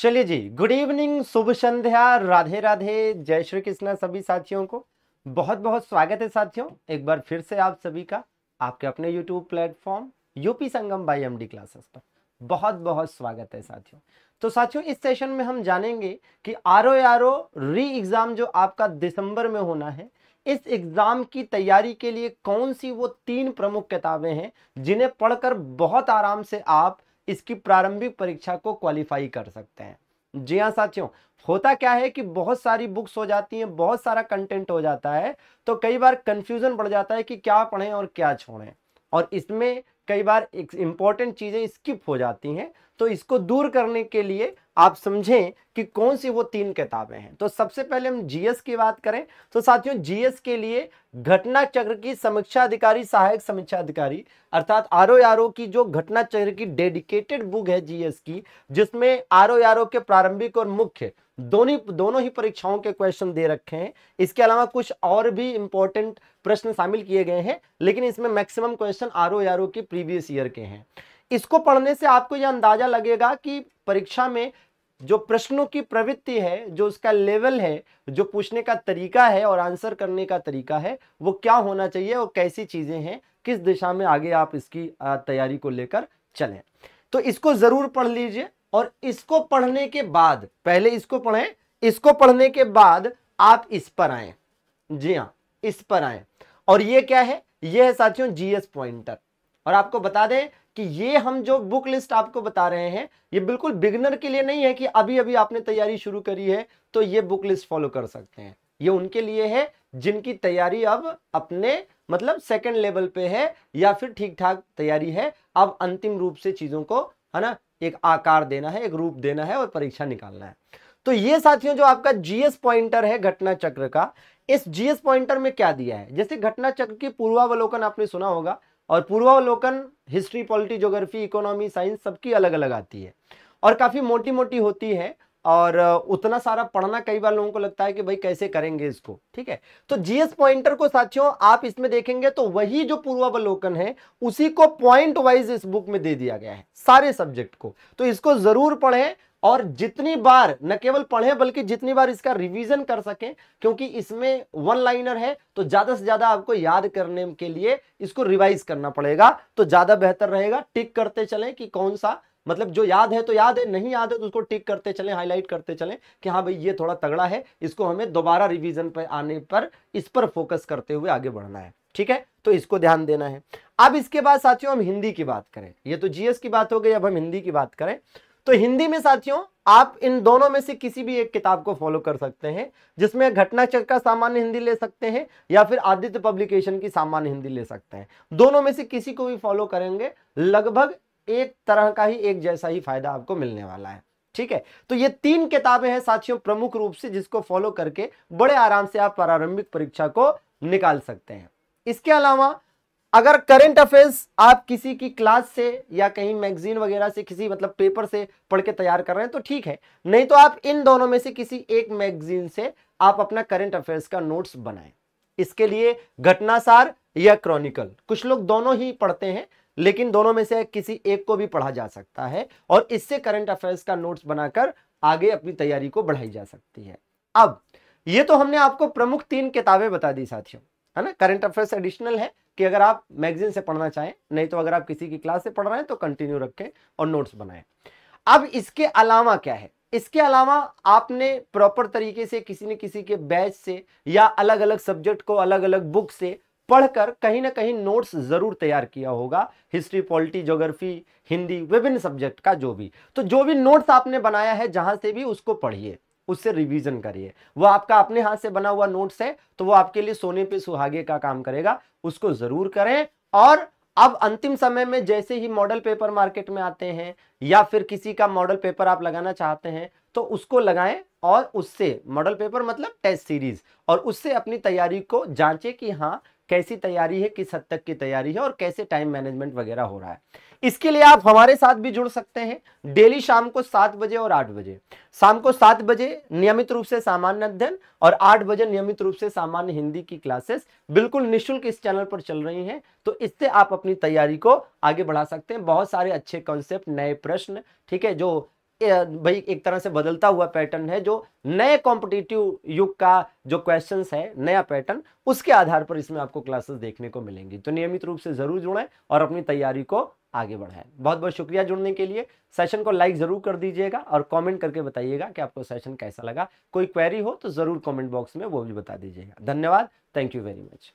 चलिए जी good evening शुभ संध्या राधे राधे जय श्री कृष्णा सभी साथियों को बहुत बहुत स्वागत है साथियों एक बार फिर से आप सभी का आपके अपने YouTube platform UP Sangam by M classes पर बहुत बहुत स्वागत है साथियों तो साथियों इस सेशन में हम जानेंगे कि आर ओ आर ओ री एग्जाम जो आपका दिसंबर में होना है इस एग्जाम की तैयारी के लिए कौन सी वो तीन प्रमुख किताबें हैं जिन्हें पढ़कर बहुत आराम से आप इसकी प्रारंभिक परीक्षा को क्वालिफाई कर सकते हैं जी हाँ साथियों होता क्या है कि बहुत सारी बुक्स हो जाती हैं बहुत सारा कंटेंट हो जाता है तो कई बार कंफ्यूजन बढ़ जाता है कि क्या पढ़ें और क्या छोड़ें और इसमें कई बार इम्पॉर्टेंट चीज़ें स्किप हो जाती हैं तो इसको दूर करने के लिए आप समझें कि कौन सी वो तीन किताबें हैं तो सबसे पहले हम जीएस की बात करें तो साथियों जीएस के लिए घटना चक्र की समीक्षा अधिकारी सहायक समीक्षा अधिकारी अर्थात आर ओ आर ओ की जो घटना चक्र की डेडिकेटेड बुक है जीएस की जिसमें आर ओ आर ओ के प्रारंभिक और मुख्य दोनों दोनों ही परीक्षाओं के क्वेश्चन दे रखे हैं इसके अलावा कुछ और भी इंपॉर्टेंट प्रश्न शामिल किए गए हैं लेकिन इसमें maximum question R O R O की प्रीवियस ईयर के हैं इसको पढ़ने से आपको यह अंदाजा लगेगा कि परीक्षा में जो प्रश्नों की प्रवृत्ति है जो उसका लेवल है जो पूछने का तरीका है और आंसर करने का तरीका है वो क्या होना चाहिए और कैसी चीज़ें हैं किस दिशा में आगे आप इसकी तैयारी को लेकर चलें तो इसको ज़रूर पढ़ लीजिए और इसको पढ़ने के बाद पहले इसको पढ़ें इसको पढ़ने के बाद आप इस पर आए जी हाँ इस पर आए और ये क्या है यह है साथियों जीएस पॉइंटर और आपको बता दें कि ये हम जो बुक लिस्ट आपको बता रहे हैं ये बिल्कुल बिगनर के लिए नहीं है कि अभी अभी आपने तैयारी शुरू करी है तो ये बुक लिस्ट फॉलो कर सकते हैं ये उनके लिए है जिनकी तैयारी अब अपने मतलब सेकंड लेवल पे है या फिर ठीक ठाक तैयारी है अब अंतिम रूप से चीज़ों को है ना एक आकार देना है एक रूप देना है और परीक्षा निकालना है तो ये साथियों जो आपका जीएस पॉइंटर है घटना चक्र का इस जीएस पॉइंटर में क्या दिया है जैसे घटना चक्र की पूर्वावलोकन आपने सुना होगा और पूर्वावलोकन history polity geography economy science सबकी अलग अलग आती है और काफ़ी मोटी मोटी होती है और उतना सारा पढ़ना कई बार लोगों को लगता है कि भाई कैसे करेंगे इसको ठीक है तो जीएस पॉइंटर को साथियों आप इसमें देखेंगे तो वही जो पूर्वावलोकन है उसी को पॉइंट वाइज इस बुक में दे दिया गया है सारे सब्जेक्ट को तो इसको जरूर पढ़ें और जितनी बार न केवल पढ़ें बल्कि जितनी बार इसका रिवीजन कर सकें क्योंकि इसमें वन लाइनर है तो ज़्यादा से ज़्यादा आपको याद करने के लिए इसको रिवाइज करना पड़ेगा तो ज़्यादा बेहतर रहेगा टिक करते चलें कि कौन सा मतलब जो याद है तो याद है नहीं याद है तो उसको टिक करते चलें हाईलाइट करते चलें कि हाँ भाई ये थोड़ा तगड़ा है इसको हमें दोबारा रिविजन पर आने पर इस पर फोकस करते हुए आगे बढ़ना है ठीक है तो इसको ध्यान देना है अब इसके बाद साथियों हम हिंदी की बात करें ये तो जीएस की बात हो गई अब हम हिंदी की बात करें तो हिंदी में साथियों आप इन दोनों में से किसी भी एक किताब को फॉलो कर सकते हैं जिसमें घटनाचक्र का सामान्य हिंदी ले सकते हैं या फिर आदित्य पब्लिकेशन की सामान्य हिंदी ले सकते हैं दोनों में से किसी को भी फॉलो करेंगे लगभग एक तरह का ही एक जैसा ही फायदा आपको मिलने वाला है ठीक है तो ये तीन किताबें हैं साथियों प्रमुख रूप से जिसको फॉलो करके बड़े आराम से आप प्रारंभिक परीक्षा को निकाल सकते हैं इसके अलावा अगर करंट अफेयर्स आप किसी की क्लास से या कहीं मैगजीन वगैरह से किसी मतलब पेपर से पढ़ के तैयार कर रहे हैं तो ठीक है नहीं तो आप इन दोनों में से किसी एक मैगजीन से आप अपना करंट अफेयर्स का नोट्स बनाएं इसके लिए घटनासार या क्रॉनिकल कुछ लोग दोनों ही पढ़ते हैं लेकिन दोनों में से किसी एक को भी पढ़ा जा सकता है और इससे करंट अफेयर्स का नोट्स बनाकर आगे अपनी तैयारी को बढ़ाई जा सकती है अब ये तो हमने आपको प्रमुख तीन किताबें बता दी साथियों है ना करंट अफेयर्स एडिशनल है कि अगर आप मैगजीन से पढ़ना चाहें नहीं तो अगर आप किसी की क्लास से पढ़ रहे हैं तो कंटिन्यू रखें और नोट्स बनाएं अब इसके अलावा क्या है इसके अलावा आपने प्रॉपर तरीके से किसी न किसी के बैच से या अलग अलग सब्जेक्ट को अलग अलग बुक से पढ़कर कहीं ना कहीं नोट्स जरूर तैयार किया होगा हिस्ट्री पॉलिटी ज्योग्राफी हिंदी विभिन्न सब्जेक्ट का जो भी तो जो भी नोट्स आपने बनाया है जहां से भी उसको पढ़िए उससे रिवीजन करिए वो आपका अपने हाथ से बना हुआ नोट्स है तो वो आपके लिए सोने पे सुहागे का काम करेगा उसको जरूर करें और अब अंतिम समय में जैसे ही मॉडल पेपर मार्केट में आते हैं या फिर किसी का मॉडल पेपर आप लगाना चाहते हैं तो उसको लगाएं और उससे मॉडल पेपर मतलब टेस्ट सीरीज और उससे अपनी तैयारी को जांचें कि हाँ कैसी तैयारी है किस हद तक की तैयारी है और कैसे टाइम मैनेजमेंट वगैरह हो रहा है इसके लिए आप हमारे साथ भी जुड़ सकते हैं डेली शाम को सात बजे और आठ बजे शाम को सात बजे नियमित रूप से सामान्य अध्ययन और आठ बजे नियमित रूप से सामान्य हिंदी की क्लासेस बिल्कुल निःशुल्क इस चैनल पर चल रही हैं तो इससे आप अपनी तैयारी को आगे बढ़ा सकते हैं बहुत सारे अच्छे कॉन्सेप्ट नए प्रश्न ठीक है जो भाई एक तरह से बदलता हुआ पैटर्न है जो नए कॉम्पिटिटिव युग का जो क्वेश्चंस है नया पैटर्न उसके आधार पर इसमें आपको क्लासेस देखने को मिलेंगी तो नियमित रूप से जरूर जुड़ें और अपनी तैयारी को आगे बढ़ाएं बहुत बहुत शुक्रिया जुड़ने के लिए सेशन को लाइक ज़रूर कर दीजिएगा और कॉमेंट करके बताइएगा कि आपको सेशन कैसा लगा कोई क्वेरी हो तो ज़रूर कॉमेंट बॉक्स में वो भी बता दीजिएगा धन्यवाद थैंक यू वेरी मच